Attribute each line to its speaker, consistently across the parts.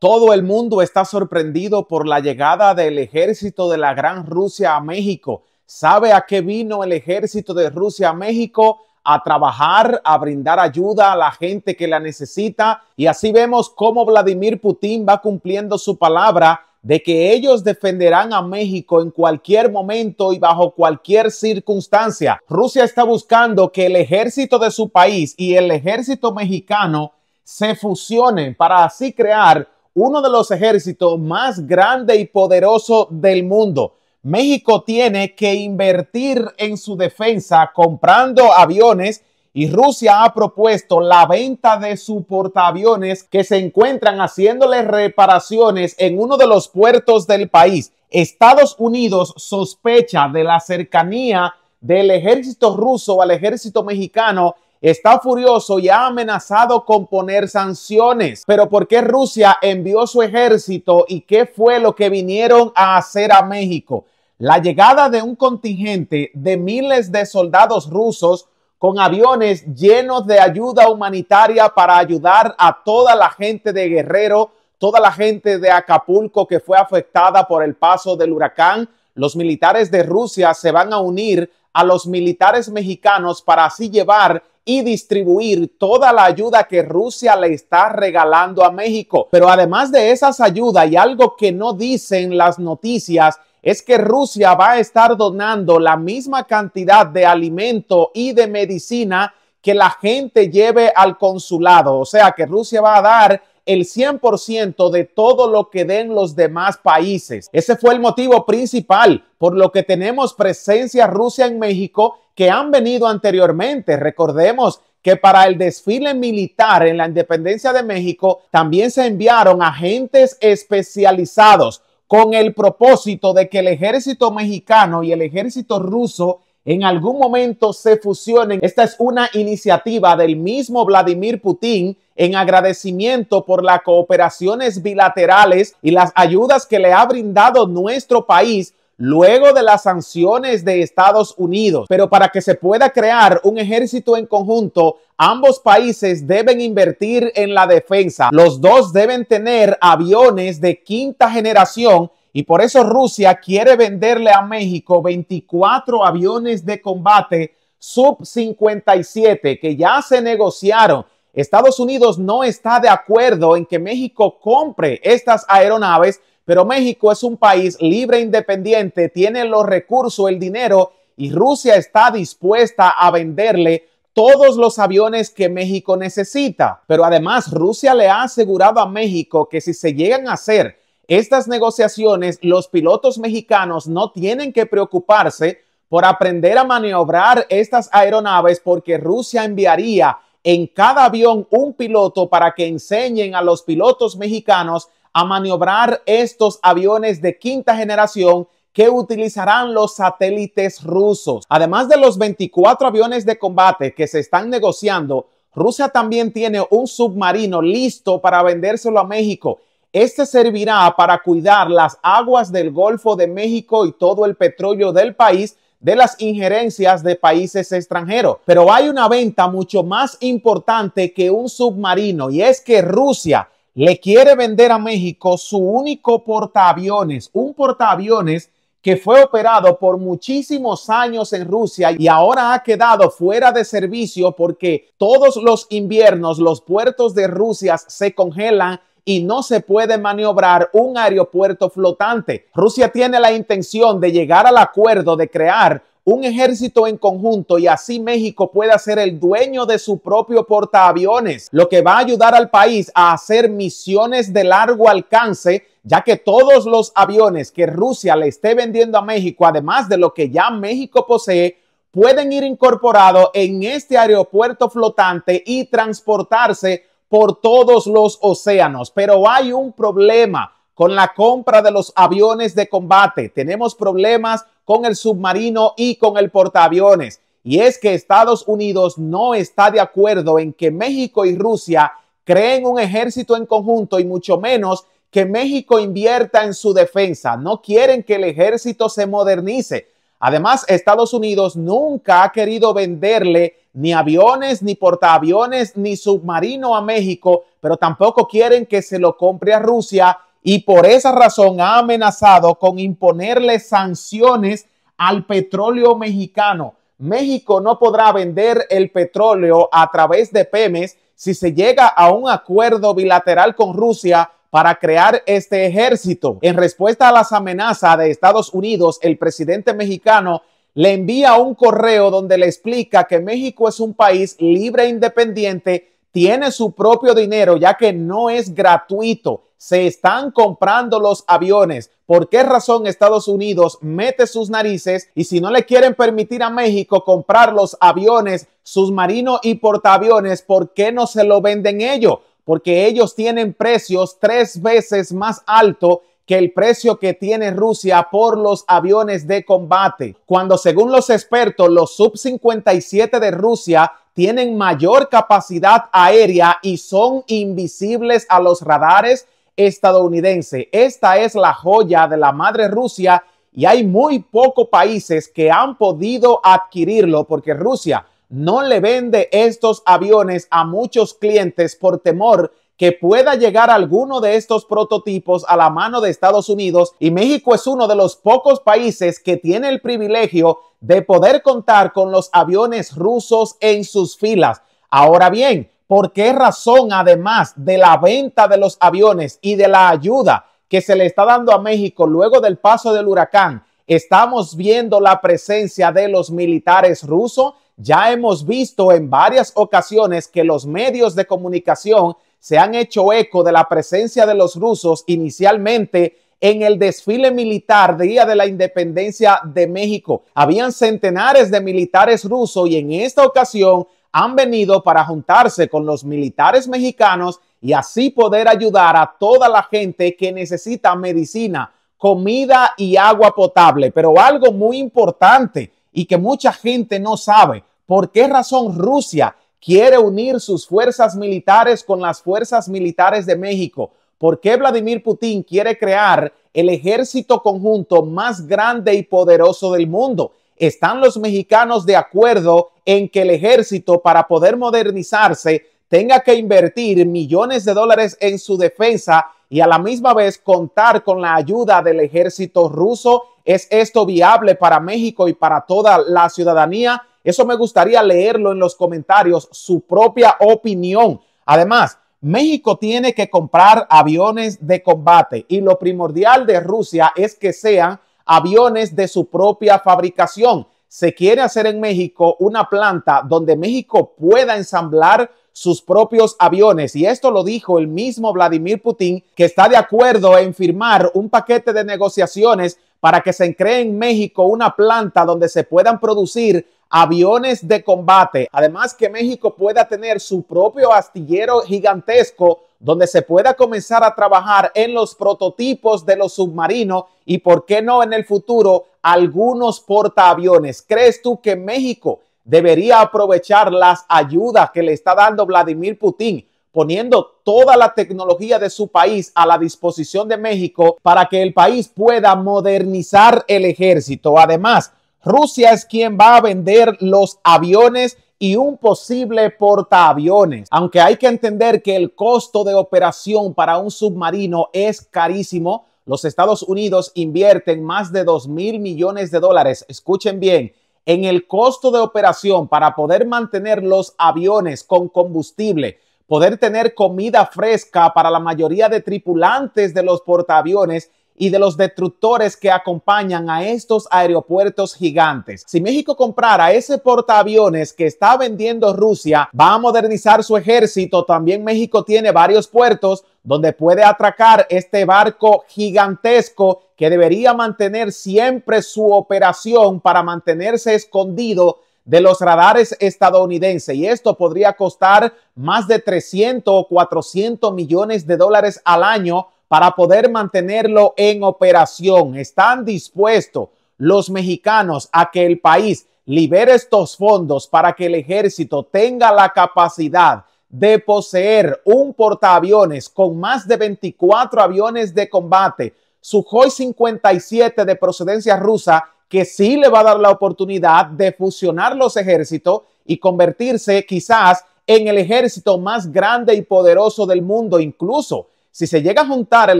Speaker 1: Todo el mundo está sorprendido por la llegada del ejército de la Gran Rusia a México. ¿Sabe a qué vino el ejército de Rusia a México? A trabajar, a brindar ayuda a la gente que la necesita. Y así vemos cómo Vladimir Putin va cumpliendo su palabra de que ellos defenderán a México en cualquier momento y bajo cualquier circunstancia. Rusia está buscando que el ejército de su país y el ejército mexicano se fusionen para así crear uno de los ejércitos más grande y poderoso del mundo. México tiene que invertir en su defensa comprando aviones y Rusia ha propuesto la venta de su portaaviones que se encuentran haciéndole reparaciones en uno de los puertos del país. Estados Unidos sospecha de la cercanía del ejército ruso al ejército mexicano está furioso y ha amenazado con poner sanciones. Pero ¿por qué Rusia envió su ejército y qué fue lo que vinieron a hacer a México? La llegada de un contingente de miles de soldados rusos con aviones llenos de ayuda humanitaria para ayudar a toda la gente de Guerrero, toda la gente de Acapulco que fue afectada por el paso del huracán. Los militares de Rusia se van a unir a los militares mexicanos para así llevar y distribuir toda la ayuda que Rusia le está regalando a México. Pero además de esas ayudas y algo que no dicen las noticias, es que Rusia va a estar donando la misma cantidad de alimento y de medicina que la gente lleve al consulado. O sea que Rusia va a dar el 100% de todo lo que den los demás países. Ese fue el motivo principal por lo que tenemos presencia Rusia en México que han venido anteriormente. Recordemos que para el desfile militar en la independencia de México también se enviaron agentes especializados con el propósito de que el ejército mexicano y el ejército ruso en algún momento se fusionen. Esta es una iniciativa del mismo Vladimir Putin en agradecimiento por las cooperaciones bilaterales y las ayudas que le ha brindado nuestro país luego de las sanciones de Estados Unidos. Pero para que se pueda crear un ejército en conjunto, ambos países deben invertir en la defensa. Los dos deben tener aviones de quinta generación y por eso Rusia quiere venderle a México 24 aviones de combate sub-57 que ya se negociaron. Estados Unidos no está de acuerdo en que México compre estas aeronaves pero México es un país libre e independiente, tiene los recursos, el dinero y Rusia está dispuesta a venderle todos los aviones que México necesita. Pero además Rusia le ha asegurado a México que si se llegan a hacer estas negociaciones, los pilotos mexicanos no tienen que preocuparse por aprender a maniobrar estas aeronaves porque Rusia enviaría en cada avión un piloto para que enseñen a los pilotos mexicanos a maniobrar estos aviones de quinta generación que utilizarán los satélites rusos. Además de los 24 aviones de combate que se están negociando, Rusia también tiene un submarino listo para vendérselo a México. Este servirá para cuidar las aguas del Golfo de México y todo el petróleo del país de las injerencias de países extranjeros. Pero hay una venta mucho más importante que un submarino y es que Rusia le quiere vender a México su único portaaviones, un portaaviones que fue operado por muchísimos años en Rusia y ahora ha quedado fuera de servicio porque todos los inviernos los puertos de Rusia se congelan y no se puede maniobrar un aeropuerto flotante. Rusia tiene la intención de llegar al acuerdo de crear un ejército en conjunto y así México pueda ser el dueño de su propio portaaviones, lo que va a ayudar al país a hacer misiones de largo alcance ya que todos los aviones que Rusia le esté vendiendo a México, además de lo que ya México posee, pueden ir incorporados en este aeropuerto flotante y transportarse por todos los océanos. Pero hay un problema con la compra de los aviones de combate. Tenemos problemas con el submarino y con el portaaviones. Y es que Estados Unidos no está de acuerdo en que México y Rusia creen un ejército en conjunto y mucho menos que México invierta en su defensa. No quieren que el ejército se modernice. Además, Estados Unidos nunca ha querido venderle ni aviones, ni portaaviones, ni submarino a México, pero tampoco quieren que se lo compre a Rusia y por esa razón ha amenazado con imponerle sanciones al petróleo mexicano. México no podrá vender el petróleo a través de Pemex si se llega a un acuerdo bilateral con Rusia para crear este ejército. En respuesta a las amenazas de Estados Unidos, el presidente mexicano le envía un correo donde le explica que México es un país libre e independiente tiene su propio dinero, ya que no es gratuito. Se están comprando los aviones. ¿Por qué razón Estados Unidos mete sus narices y si no le quieren permitir a México comprar los aviones, submarinos y portaaviones, ¿por qué no se lo venden ellos? Porque ellos tienen precios tres veces más alto que el precio que tiene Rusia por los aviones de combate, cuando según los expertos los sub-57 de Rusia tienen mayor capacidad aérea y son invisibles a los radares estadounidenses. Esta es la joya de la madre Rusia y hay muy pocos países que han podido adquirirlo porque Rusia no le vende estos aviones a muchos clientes por temor que pueda llegar alguno de estos prototipos a la mano de Estados Unidos y México es uno de los pocos países que tiene el privilegio de poder contar con los aviones rusos en sus filas. Ahora bien, ¿por qué razón, además de la venta de los aviones y de la ayuda que se le está dando a México luego del paso del huracán, estamos viendo la presencia de los militares rusos? Ya hemos visto en varias ocasiones que los medios de comunicación se han hecho eco de la presencia de los rusos inicialmente en el desfile militar Día de la Independencia de México. Habían centenares de militares rusos y en esta ocasión han venido para juntarse con los militares mexicanos y así poder ayudar a toda la gente que necesita medicina, comida y agua potable. Pero algo muy importante y que mucha gente no sabe, ¿por qué razón Rusia quiere unir sus fuerzas militares con las fuerzas militares de México. ¿Por qué Vladimir Putin quiere crear el ejército conjunto más grande y poderoso del mundo? ¿Están los mexicanos de acuerdo en que el ejército, para poder modernizarse, tenga que invertir millones de dólares en su defensa y a la misma vez contar con la ayuda del ejército ruso? ¿Es esto viable para México y para toda la ciudadanía? Eso me gustaría leerlo en los comentarios, su propia opinión. Además, México tiene que comprar aviones de combate y lo primordial de Rusia es que sean aviones de su propia fabricación. Se quiere hacer en México una planta donde México pueda ensamblar sus propios aviones. Y esto lo dijo el mismo Vladimir Putin, que está de acuerdo en firmar un paquete de negociaciones para que se cree en México una planta donde se puedan producir aviones de combate. Además que México pueda tener su propio astillero gigantesco donde se pueda comenzar a trabajar en los prototipos de los submarinos y, por qué no, en el futuro, algunos portaaviones. ¿Crees tú que México debería aprovechar las ayudas que le está dando Vladimir Putin, poniendo toda la tecnología de su país a la disposición de México para que el país pueda modernizar el ejército? Además, Rusia es quien va a vender los aviones y un posible portaaviones. Aunque hay que entender que el costo de operación para un submarino es carísimo, los Estados Unidos invierten más de 2 mil millones de dólares, escuchen bien, en el costo de operación para poder mantener los aviones con combustible, poder tener comida fresca para la mayoría de tripulantes de los portaaviones y de los destructores que acompañan a estos aeropuertos gigantes. Si México comprara ese portaaviones que está vendiendo Rusia, va a modernizar su ejército. También México tiene varios puertos donde puede atracar este barco gigantesco que debería mantener siempre su operación para mantenerse escondido de los radares estadounidenses y esto podría costar más de 300 o 400 millones de dólares al año para poder mantenerlo en operación. ¿Están dispuestos los mexicanos a que el país libere estos fondos para que el ejército tenga la capacidad de poseer un portaaviones con más de 24 aviones de combate, su Joy 57 de procedencia rusa, que sí le va a dar la oportunidad de fusionar los ejércitos y convertirse quizás en el ejército más grande y poderoso del mundo, incluso si se llega a juntar el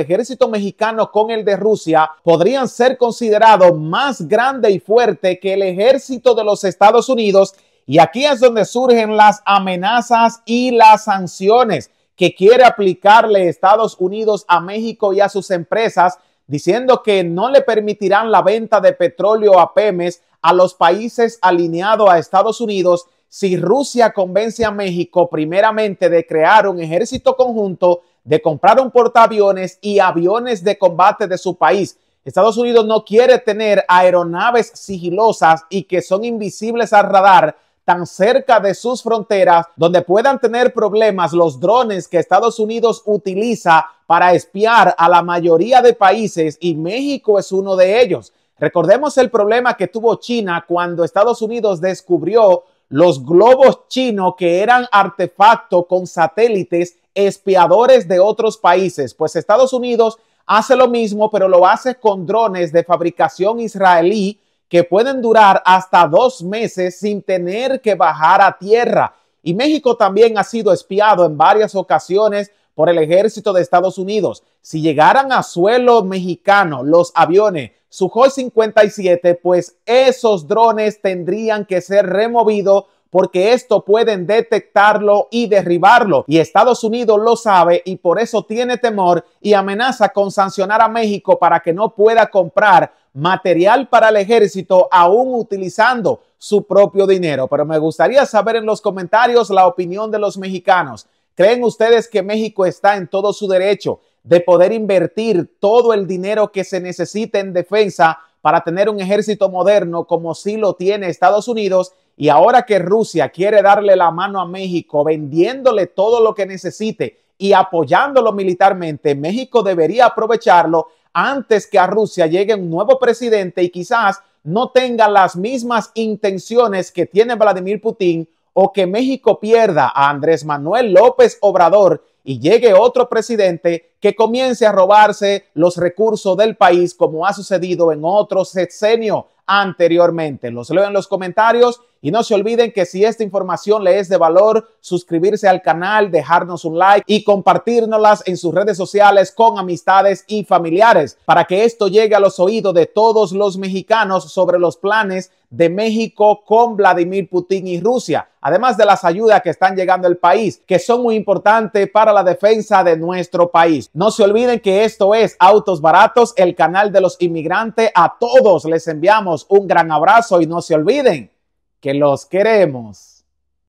Speaker 1: ejército mexicano con el de Rusia, podrían ser considerados más grande y fuerte que el ejército de los Estados Unidos. Y aquí es donde surgen las amenazas y las sanciones que quiere aplicarle Estados Unidos a México y a sus empresas, diciendo que no le permitirán la venta de petróleo a Pemes a los países alineados a Estados Unidos si Rusia convence a México primeramente de crear un ejército conjunto de comprar un portaaviones y aviones de combate de su país. Estados Unidos no quiere tener aeronaves sigilosas y que son invisibles al radar tan cerca de sus fronteras, donde puedan tener problemas los drones que Estados Unidos utiliza para espiar a la mayoría de países y México es uno de ellos. Recordemos el problema que tuvo China cuando Estados Unidos descubrió los globos chinos que eran artefactos con satélites espiadores de otros países. Pues Estados Unidos hace lo mismo, pero lo hace con drones de fabricación israelí que pueden durar hasta dos meses sin tener que bajar a tierra. Y México también ha sido espiado en varias ocasiones por el ejército de Estados Unidos. Si llegaran a suelo mexicano los aviones Suhoy 57, pues esos drones tendrían que ser removidos porque esto pueden detectarlo y derribarlo. Y Estados Unidos lo sabe y por eso tiene temor y amenaza con sancionar a México para que no pueda comprar material para el ejército aún utilizando su propio dinero. Pero me gustaría saber en los comentarios la opinión de los mexicanos. ¿Creen ustedes que México está en todo su derecho de poder invertir todo el dinero que se necesite en defensa para tener un ejército moderno como sí lo tiene Estados Unidos y ahora que Rusia quiere darle la mano a México vendiéndole todo lo que necesite y apoyándolo militarmente, México debería aprovecharlo antes que a Rusia llegue un nuevo presidente y quizás no tenga las mismas intenciones que tiene Vladimir Putin o que México pierda a Andrés Manuel López Obrador y llegue otro presidente que comience a robarse los recursos del país como ha sucedido en otro sexenio anteriormente. Los leo en los comentarios y no se olviden que si esta información le es de valor, suscribirse al canal, dejarnos un like y compartirnoslas en sus redes sociales con amistades y familiares para que esto llegue a los oídos de todos los mexicanos sobre los planes de México con Vladimir Putin y Rusia, además de las ayudas que están llegando al país, que son muy importantes para la defensa de nuestro país. No se olviden que esto es Autos Baratos, el canal de los inmigrantes. A todos les enviamos un gran abrazo y no se olviden que los queremos.